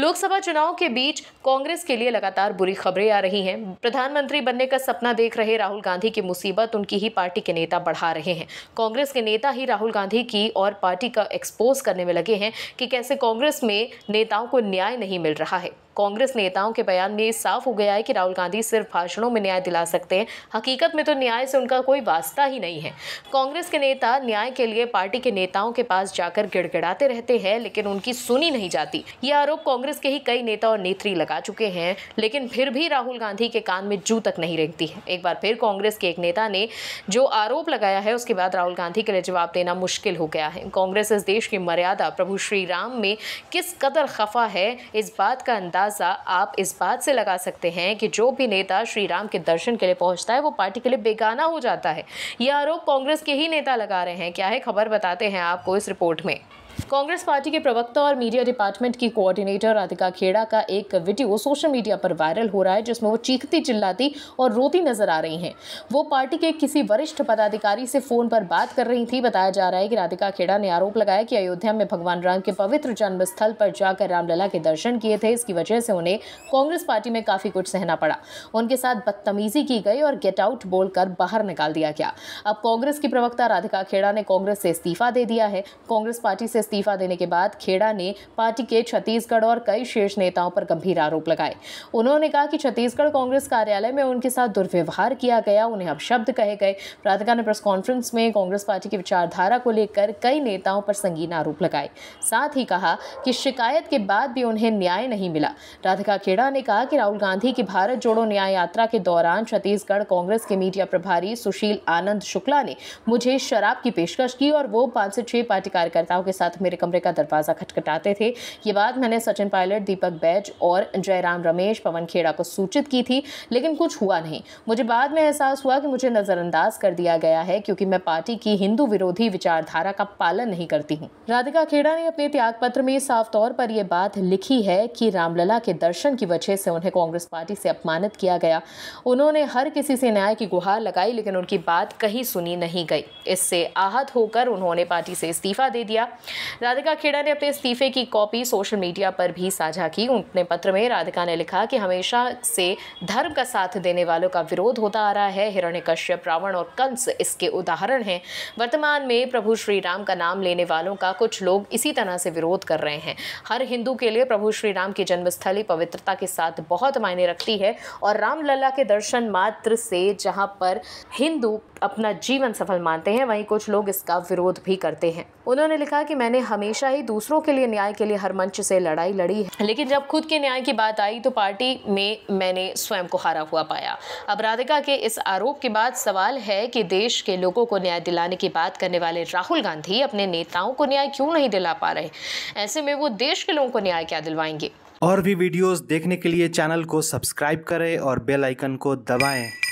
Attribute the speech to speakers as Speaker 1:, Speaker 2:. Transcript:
Speaker 1: लोकसभा चुनाव के बीच कांग्रेस के लिए लगातार बुरी खबरें आ रही हैं प्रधानमंत्री बनने का सपना देख रहे राहुल गांधी की मुसीबत उनकी ही पार्टी के नेता बढ़ा रहे हैं कांग्रेस के नेता ही राहुल गांधी की और पार्टी का एक्सपोज करने में लगे हैं कि कैसे कांग्रेस में नेताओं को न्याय नहीं मिल रहा है कांग्रेस नेताओं के बयान में साफ हो गया है कि राहुल गांधी सिर्फ भाषणों में न्याय दिला सकते हैं हकीकत में तो न्याय से उनका कोई वास्ता ही नहीं है कांग्रेस के नेता न्याय के लिए पार्टी के नेताओं के पास जाकर गिड़गिड़ाते रहते हैं लेकिन उनकी सुनी नहीं जाती ये आरोप कांग्रेस के ही कई नेता और नेत्री लगा चुके हैं लेकिन फिर भी राहुल गांधी के कान में जू तक नहीं रेंगती है एक बार फिर कांग्रेस के एक नेता ने जो आरोप लगाया है उसके बाद राहुल गांधी के लिए जवाब देना मुश्किल हो गया है कांग्रेस इस देश की मर्यादा प्रभु श्री राम में किस कदर खफा है इस बात का अंदाज अंदाज़ा आप इस बात से लगा सकते हैं कि जो भी नेता श्री राम के दर्शन के लिए पहुंचता है वो पार्टी के लिए बेगाना हो जाता है ये आरोप कांग्रेस के ही नेता लगा रहे हैं क्या है खबर बताते हैं आपको इस रिपोर्ट में कांग्रेस पार्टी के प्रवक्ता और मीडिया डिपार्टमेंट की कोऑर्डिनेटर राधिका खेड़ा का एक वीडियो सोशल मीडिया पर वायरल हो रहा है जिसमें वो चीखती चिल्लाती और रोती नजर आ रही हैं वो पार्टी के किसी वरिष्ठ पदाधिकारी से फ़ोन पर बात कर रही थी बताया जा रहा है कि राधिका खेड़ा ने आरोप लगाया कि अयोध्या में भगवान राम के पवित्र जन्म स्थल पर जाकर रामलला के दर्शन किए थे इसकी वजह से उन्हें कांग्रेस पार्टी में काफ़ी कुछ सहना पड़ा उनके साथ बदतमीजी की गई और गेट आउट बोलकर बाहर निकाल दिया गया अब कांग्रेस की प्रवक्ता राधिका खेड़ा ने कांग्रेस से इस्तीफा दे दिया है कांग्रेस पार्टी से इस्तीफा देने के बाद खेड़ा ने पार्टी के छत्तीसगढ़ और कई शीर्ष नेताओं पर गंभीर आरोप लगाए उन्होंने कहा कि छत्तीसगढ़ कांग्रेस कार्यालय में उनके साथ दुर्व्यवहार किया गया उन्हें अपशब्द कहे गए प्राधिकार ने प्रेस कॉन्फ्रेंस में कांग्रेस पार्टी की विचारधारा को लेकर कई नेताओं पर संगीन आरोप लगाए साथ ही कहा कि शिकायत के बाद भी उन्हें न्याय नहीं मिला राधिका खेड़ा ने कहा कि राहुल गांधी की भारत जोड़ो न्याय यात्रा के दौरान छत्तीसगढ़ कांग्रेस के मीडिया प्रभारी सुशील आनंद शुक्ला ने मुझे शराब की पेशकश की और वो पांच से छह पार्टी कार्यकर्ताओं के साथ मेरे कमरे का दरवाज़ा खटखटाते थे ये बात मैंने सचिन पायलट दीपक बैज और जयराम रमेश पवन खेड़ा को सूचित की थी लेकिन कुछ हुआ नहीं मुझे बाद में एहसास हुआ कि मुझे नज़रअंदाज कर दिया गया है क्योंकि मैं पार्टी की हिंदू विरोधी विचारधारा का पालन नहीं करती हूँ राधिका खेड़ा ने अपने त्यागपत्र में साफ तौर पर यह बात लिखी है कि रामलला के दर्शन की वजह से उन्हें कांग्रेस पार्टी से अपमानित किया गया उन्होंने हर किसी से न्याय की गुहार लगाई लेकिन उनकी बात कहीं सुनी नहीं गई इससे आहत होकर उन्होंने पार्टी से इस्तीफा दे दिया राधिका खेड़ा ने अपने इस्तीफे की कॉपी सोशल मीडिया पर भी साझा की अपने पत्र में राधिका ने लिखा कि हमेशा से धर्म का साथ देने वालों का विरोध होता आ रहा है हिरण्य कश्यप रावण और कंस इसके उदाहरण हैं वर्तमान में प्रभु श्री राम का नाम लेने वालों का कुछ लोग इसी तरह से विरोध कर रहे हैं हर हिंदू के लिए प्रभु श्री राम की जन्मस्थली पवित्रता के साथ बहुत मायने रखती है और रामलला के दर्शन मात्र से जहाँ पर हिंदू अपना जीवन सफल मानते हैं वहीं कुछ लोग इसका विरोध भी करते हैं उन्होंने लिखा कि मैंने हमेशा ही दूसरों के लिए न्याय के लिए हर मंच से लड़ाई लड़ी है लेकिन जब खुद के न्याय की बात आई तो पार्टी में मैंने स्वयं को हारा हुआ पाया अब राधिका के इस आरोप के बाद सवाल है कि देश के लोगों को न्याय दिलाने की बात करने वाले राहुल गांधी अपने नेताओं को न्याय क्यों नहीं दिला पा रहे ऐसे में वो देश के लोगों को न्याय क्या दिलवाएंगे और भी वीडियोस देखने के लिए चैनल को सब्सक्राइब करें और बेल आइकन को दबाएं